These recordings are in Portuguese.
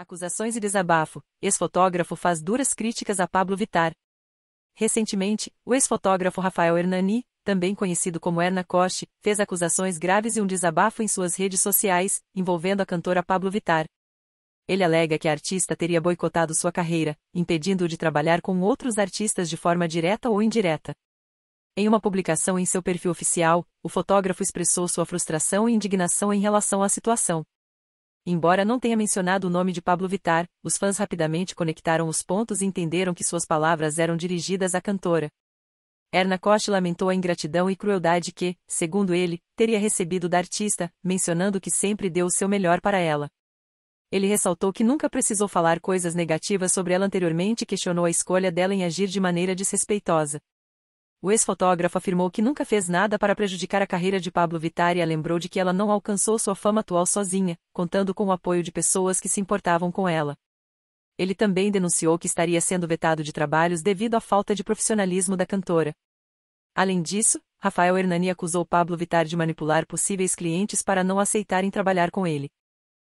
Acusações e desabafo. Ex-fotógrafo faz duras críticas a Pablo Vitar. Recentemente, o ex-fotógrafo Rafael Hernani, também conhecido como Erna Coste, fez acusações graves e um desabafo em suas redes sociais, envolvendo a cantora Pablo Vitar. Ele alega que a artista teria boicotado sua carreira, impedindo-o de trabalhar com outros artistas de forma direta ou indireta. Em uma publicação em seu perfil oficial, o fotógrafo expressou sua frustração e indignação em relação à situação. Embora não tenha mencionado o nome de Pablo Vitar, os fãs rapidamente conectaram os pontos e entenderam que suas palavras eram dirigidas à cantora. Erna Koch lamentou a ingratidão e crueldade que, segundo ele, teria recebido da artista, mencionando que sempre deu o seu melhor para ela. Ele ressaltou que nunca precisou falar coisas negativas sobre ela anteriormente e questionou a escolha dela em agir de maneira desrespeitosa. O ex-fotógrafo afirmou que nunca fez nada para prejudicar a carreira de Pablo Vittar e a lembrou de que ela não alcançou sua fama atual sozinha, contando com o apoio de pessoas que se importavam com ela. Ele também denunciou que estaria sendo vetado de trabalhos devido à falta de profissionalismo da cantora. Além disso, Rafael Hernani acusou Pablo Vittar de manipular possíveis clientes para não aceitarem trabalhar com ele.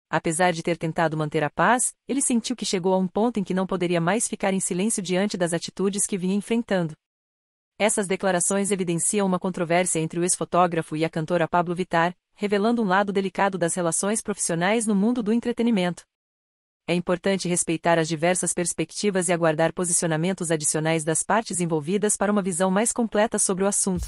Apesar de ter tentado manter a paz, ele sentiu que chegou a um ponto em que não poderia mais ficar em silêncio diante das atitudes que vinha enfrentando. Essas declarações evidenciam uma controvérsia entre o ex-fotógrafo e a cantora Pablo Vittar, revelando um lado delicado das relações profissionais no mundo do entretenimento. É importante respeitar as diversas perspectivas e aguardar posicionamentos adicionais das partes envolvidas para uma visão mais completa sobre o assunto.